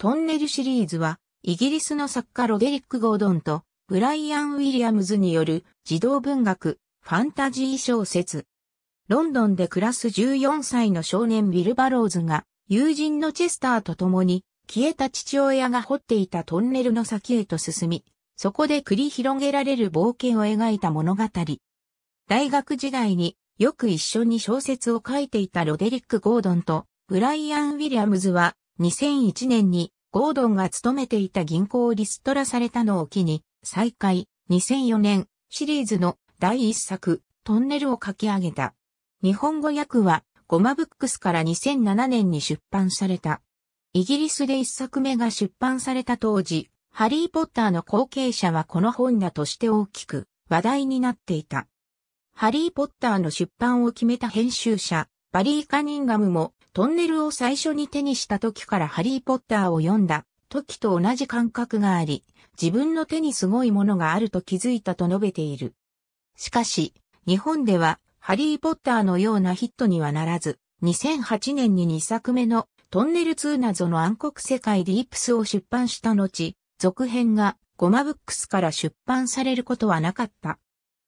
トンネルシリーズは、イギリスの作家ロデリック・ゴードンと、ブライアン・ウィリアムズによる児童文学、ファンタジー小説。ロンドンで暮らす14歳の少年ビル・バローズが、友人のチェスターと共に、消えた父親が掘っていたトンネルの先へと進み、そこで繰り広げられる冒険を描いた物語。大学時代によく一緒に小説を書いていたロデリック・ゴードンとブライアン・ウィリアムズは2001年にゴードンが勤めていた銀行をリストラされたのを機に、再開、2004年、シリーズの第1作、トンネルを書き上げた。日本語訳は、ゴマブックスから2007年に出版された。イギリスで1作目が出版された当時、ハリー・ポッターの後継者はこの本だとして大きく話題になっていた。ハリー・ポッターの出版を決めた編集者、バリー・カニンガムもトンネルを最初に手にした時からハリーポッターを読んだ時と同じ感覚があり、自分の手にすごいものがあると気づいたと述べている。しかし、日本ではハリーポッターのようなヒットにはならず、2008年に2作目のトンネル2謎の暗黒世界ディープスを出版した後、続編がゴマブックスから出版されることはなかった。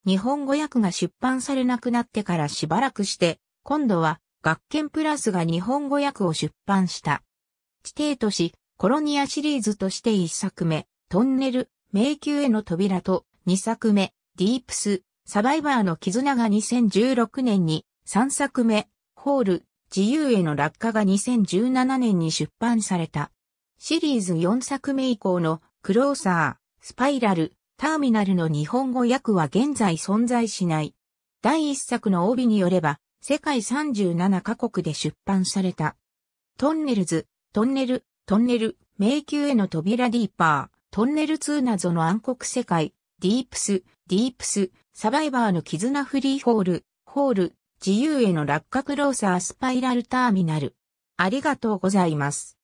日本語訳が出版されなくなってからしばらくして、今度は学研プラスが日本語訳を出版した。地底都市、コロニアシリーズとして1作目、トンネル、迷宮への扉と2作目、ディープス、サバイバーの絆が2016年に、3作目、ホール、自由への落下が2017年に出版された。シリーズ4作目以降の、クローサー、スパイラル、ターミナルの日本語訳は現在存在しない。第1作の帯によれば、世界37カ国で出版された。トンネルズ、トンネル、トンネル、迷宮への扉ディーパー、トンネル2謎の暗黒世界、ディープス、ディープス、サバイバーの絆フリーホール、ホール、自由への落下クローサースパイラルターミナル。ありがとうございます。